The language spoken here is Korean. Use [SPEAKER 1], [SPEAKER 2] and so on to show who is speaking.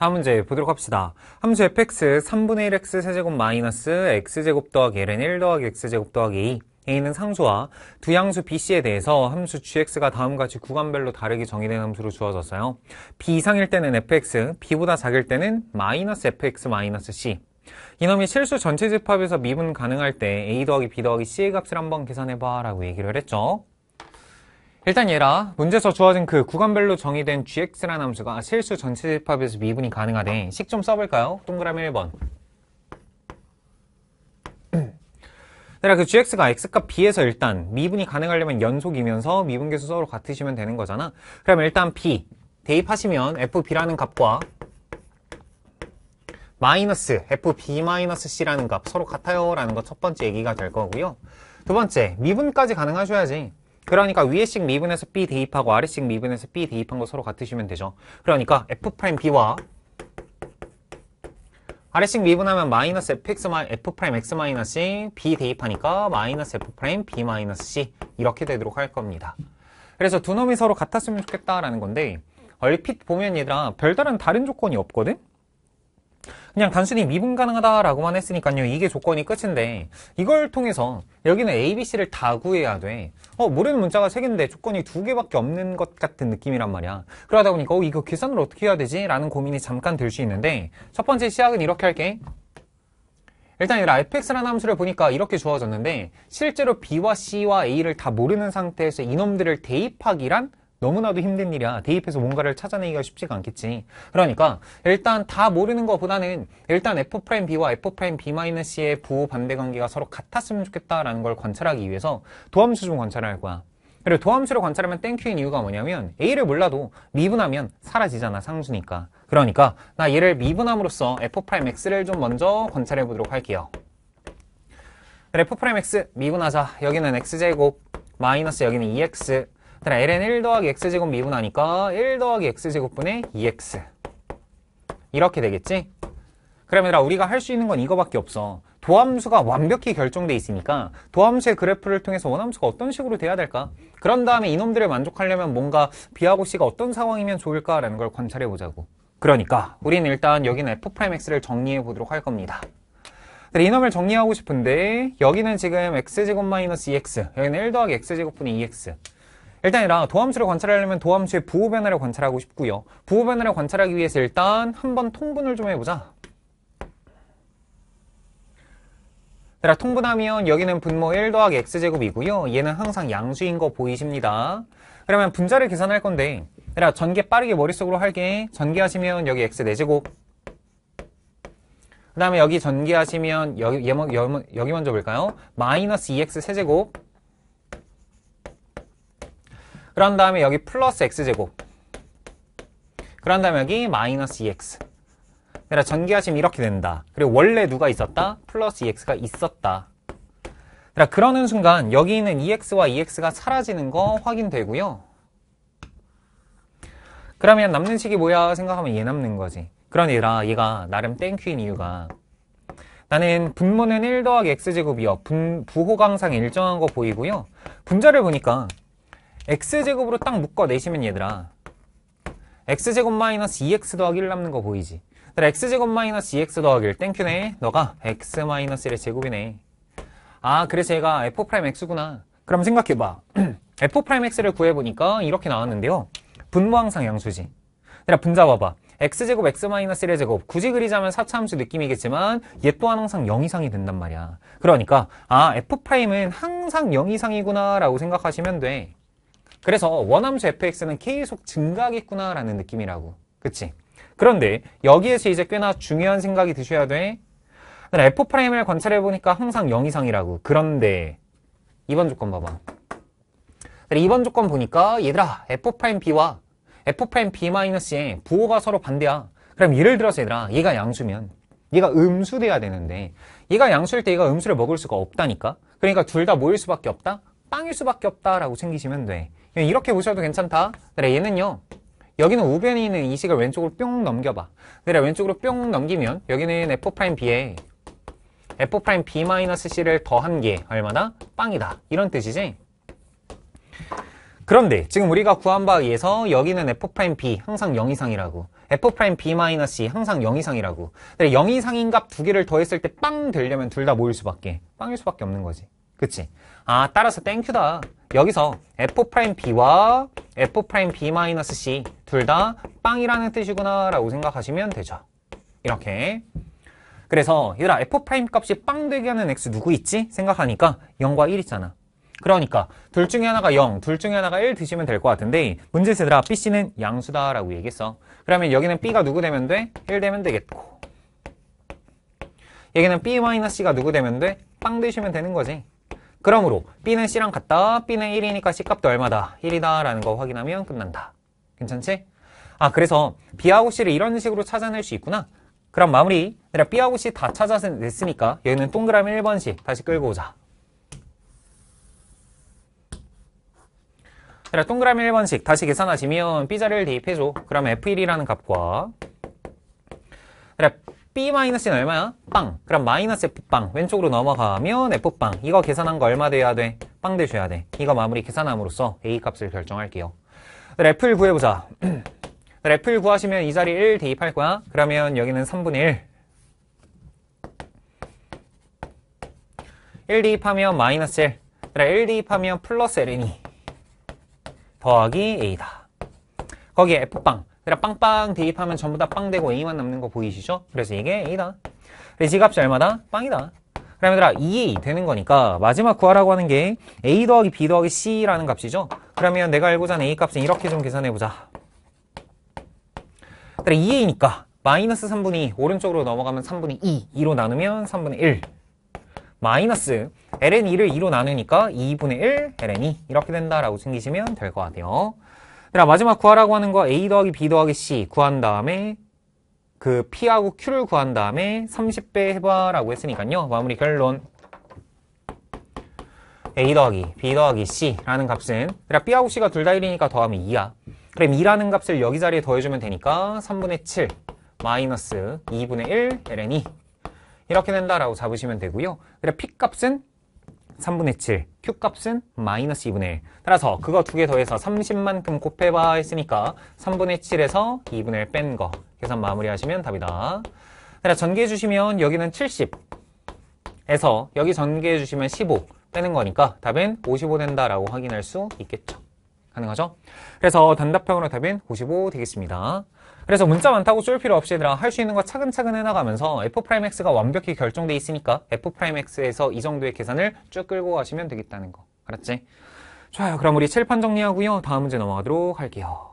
[SPEAKER 1] 다음 문제 보도록 합시다. 함수 fx 3분의 1x 세제곱 마이너스 x제곱 더하기 ln 1 더하기 x제곱 더하기 2 A는 상수와 두 양수 BC에 대해서 함수 GX가 다음같이 구간별로 다르게 정의된 함수로 주어졌어요. B 이상일 때는 FX, B보다 작을 때는 마이너스 FX-C. 마이너스 이놈이 실수 전체 집합에서 미분 가능할 때 A 더하기 B 더하기 C의 값을 한번 계산해봐 라고 얘기를 했죠. 일단 얘라 문제에서 주어진 그 구간별로 정의된 GX라는 함수가 실수 전체 집합에서 미분이 가능하대 식 좀 써볼까요? 동그라미 1번 내가 그 GX가 X값 B에서 일단 미분이 가능하려면 연속이면서 미분계수 서로 같으시면 되는 거잖아 그럼 일단 B 대입하시면 FB라는 값과 마이너스 FB-C라는 값 서로 같아요 라는 거 첫 번째 얘기가 될 거고요 두 번째 미분까지 가능하셔야지 그러니까 위에식미분에서 B 대입하고 아래식미분에서 B 대입한 거 서로 같으시면 되죠. 그러니까 F'B와 아래식 미분하면 마이너스 fx f'x 마이너스 b 대입하니까 마이너스 f'b 마이너스 c 이렇게 되도록 할 겁니다. 그래서 두 놈이 서로 같았으면 좋겠다라는 건데 얼핏 보면 얘들아 별다른 다른 조건이 없거든? 그냥 단순히 미분 가능하다라고만 했으니까요. 이게 조건이 끝인데 이걸 통해서 여기는 ABC를 다 구해야 돼. 어, 모르는 문자가 3개인데 조건이 2개밖에 없는 것 같은 느낌이란 말이야. 그러다 보니까 어, 이거 계산을 어떻게 해야 되지? 라는 고민이 잠깐 들 수 있는데 첫 번째 시작은 이렇게 할게. 일단 이 fx라는 함수를 보니까 이렇게 주어졌는데 실제로 b와 c와 a를 다 모르는 상태에서 이놈들을 대입하기란 너무나도 힘든 일이야. 대입해서 뭔가를 찾아내기가 쉽지가 않겠지. 그러니까 일단 다 모르는 것보다는 일단 F'B와 프라임 F'B'C의 프라임 부호 반대 관계가 서로 같았으면 좋겠다라는 걸 관찰하기 위해서 도함수 좀 관찰할 거야. 그리고 도함수를 관찰하면 땡큐인 이유가 뭐냐면 A를 몰라도 미분하면 사라지잖아, 상수니까. 그러니까 나 얘를 미분함으로써 F'X를 좀 먼저 관찰해 보도록 할게요. F'X 미분하자. 여기는 X제곱 마이너스 여기는 2X e 그다음 ln 1 더하기 x제곱 미분하니까 1 더하기 x제곱분의 2x 이렇게 되겠지? 그러면 우리가 할 수 있는 건 이거밖에 없어. 도함수가 완벽히 결정돼 있으니까 도함수의 그래프를 통해서 원함수가 어떤 식으로 돼야 될까? 그런 다음에 이놈들을 만족하려면 뭔가 B하고 C가 어떤 상황이면 좋을까라는 걸 관찰해 보자고. 그러니까 우리는 일단 여기는 F'X를 정리해 보도록 할 겁니다. 이놈을 정리하고 싶은데 여기는 지금 x제곱 마이너스 e x 여기는 1 더하기 x제곱분의 e x 일단 이랑 도함수를 관찰하려면 도함수의 부호 변화를 관찰하고 싶고요. 부호 변화를 관찰하기 위해서 일단 한번 통분을 좀 해보자. 자, 통분하면 여기는 분모 1 더하기 x제곱이고요. 얘는 항상 양수인 거 보이십니다. 그러면 분자를 계산할 건데 얘들 전개 빠르게 머릿속으로 할게. 전개하시면 여기 x 4제곱 그 다음에 여기 전개하시면 여기, 여기 먼저 볼까요? 마이너스 2x 세제곱 그런 다음에 여기 플러스 x제곱 그런 다음에 여기 마이너스 2x 그러니까 전기하시면 이렇게 된다 그리고 원래 누가 있었다? 플러스 2x가 e 있었다 그러니까 그러는 순간 여기 있는 2x와 e 2x가 e 사라지는 거 확인되고요 그러면 남는 식이 뭐야 생각하면 얘 남는 거지 그러니라 얘가 나름 땡큐인 이유가 나는 분모는 1 더하기 x제곱이요 분, 부호강상 일정한 거 보이고요 분자를 보니까 x제곱으로 딱 묶어내시면 얘들아 x제곱 마이너스 2x 더하기 1 남는 거 보이지? 그래 x제곱 마이너스 2x 더하기 1 땡큐네 너가 x 마이너스 1의 제곱이네 아 그래서 얘가 f'x구나 그럼 생각해봐 f'x를 구해보니까 이렇게 나왔는데요 분모항상 양수지 그들 분자 봐봐 x제곱 x 마이너스 1의 제곱 굳이 그리자면 4차 함수 느낌이겠지만 얘 또한 항상 0 이상이 된단 말이야 그러니까 아 f'은 항상 0 이상이구나 라고 생각하시면 돼 그래서 원함수 fx는 계속 증가하겠구나라는 느낌이라고. 그치? 그런데 여기에서 이제 꽤나 중요한 생각이 드셔야 돼. f'을 관찰해보니까 항상 0 이상이라고. 그런데 이번 조건 봐봐. 이번 조건 보니까 얘들아 f'b와 f'b-의 부호가 서로 반대야. 그럼 예를 들어서 얘들아 얘가 양수면 얘가 음수돼야 되는데 얘가 양수일 때 얘가 음수를 먹을 수가 없다니까. 그러니까 둘 다 모일 수밖에 없다? 빵일 수밖에 없다라고 챙기시면 돼. 예, 이렇게 보셔도 괜찮다. 그래, 얘는요. 여기는 우변이 있는 이식을 왼쪽으로 뿅 넘겨봐. 그래, 왼쪽으로 뿅 넘기면 여기는 F'B에 F'B-C를 더한 게얼마나 빵이다. 이런 뜻이지? 그런데 지금 우리가 구한 바에 위서 여기는 F'B 항상 0 이상이라고 F'B-C 항상 0 이상이라고 근데 0 이상인 값 두 개를 더했을 때 빵 되려면 둘 다 모일 수밖에 빵일 수밖에 없는 거지 그치? 아 따라서 땡큐다 여기서 F'B와 F'B-C 둘 다 빵이라는 뜻이구나 라고 생각하시면 되죠. 이렇게. 그래서 얘들아 F' 값이 빵 되게 하는 X 누구 있지? 생각하니까 0과 1 있잖아. 그러니까 둘 중에 하나가 0, 둘 중에 하나가 1 드시면 될 것 같은데 문제에서 얘들아 b c 는 양수다라고 얘기했어. 그러면 여기는 B가 누구 되면 돼? 1 되면 되겠고 여기는 B-C가 누구 되면 돼? 빵 드시면 되는 거지. 그러므로 B는 C랑 같다. B는 1이니까 C값도 얼마다. 1이다 라는 거 확인하면 끝난다. 괜찮지? 아 그래서 B하고 C를 이런 식으로 찾아낼 수 있구나. 그럼 마무리. 내가 B하고 C 다 찾아냈으니까 여기는 동그라미 1번씩 다시 끌고 오자. 내 동그라미 1번씩 다시 계산하시면 B자리를 대입해줘. 그럼 F1이라는 값과 B-는 얼마야? 빵. 그럼 마이너스 F빵. 왼쪽으로 넘어가면 F빵. 이거 계산한 거 얼마 돼야 돼? 빵되셔야 돼. 이거 마무리 계산함으로써 A값을 결정할게요. 래를 구해보자. 래를 구하시면 이 자리 1 대입할 거야. 그러면 여기는 3분의 1. 1 대입하면 마이너스 1. 그래1 대입하면 플러스 l 이니 더하기 A다. 거기에 F빵. 그냥 그러니까 빵빵 대입하면 전부 다 빵 되고 A만 남는 거 보이시죠? 그래서 이게 A다. 그래서 이 값이 얼마다? 빵이다. 그럼 얘들아 2A 되는 거니까 마지막 구하라고 하는 게 A 더하기 B 더하기 C라는 값이죠? 그러면 내가 알고자 하는 A 값은 이렇게 좀 계산해보자. 그럼 2A니까 마이너스 3분의 2 오른쪽으로 넘어가면 3분의 2 2로 나누면 3분의 1 마이너스 ln2를 2로 나누니까 2분의 1 ln2 이렇게 된다라고 챙기시면 될 것 같아요. 그다음 마지막 구하라고 하는 거 A 더하기 B 더하기 C 구한 다음에 그 P하고 Q를 구한 다음에 30배 해봐라고 했으니까요. 마무리 결론. A 더하기 B 더하기 C라는 값은 그럼 그러니까 B하고 C가 둘 다 1이니까 더하면 2야. 그럼 2라는 값을 여기 자리에 더해주면 되니까 3분의 7 마이너스 2분의 1 ln이 이렇게 된다라고 잡으시면 되고요. 그래 P값은 3분의 7 Q값은 마이너스 2분의 1. 따라서 그거 두 개 더해서 30만큼 곱해봐 했으니까 3분의 7에서 2분의 뺀거 계산 마무리하시면 답이다. 따라 전개해 주시면 여기는 70에서 여기 전개해 주시면 15 빼는 거니까 답은 55 된다라고 확인할 수 있겠죠. 가능하죠? 그래서 단답형으로 답은 55 되겠습니다. 그래서 문자 많다고 쏠 필요 없이 얘들아 할 수 있는 거 차근차근 해나가면서 F'X가 완벽히 결정돼 있으니까 F'X에서 이 정도의 계산을 쭉 끌고 가시면 되겠다는 거 알았지? 좋아요 그럼 우리 칠판 정리하고요 다음 문제 넘어가도록 할게요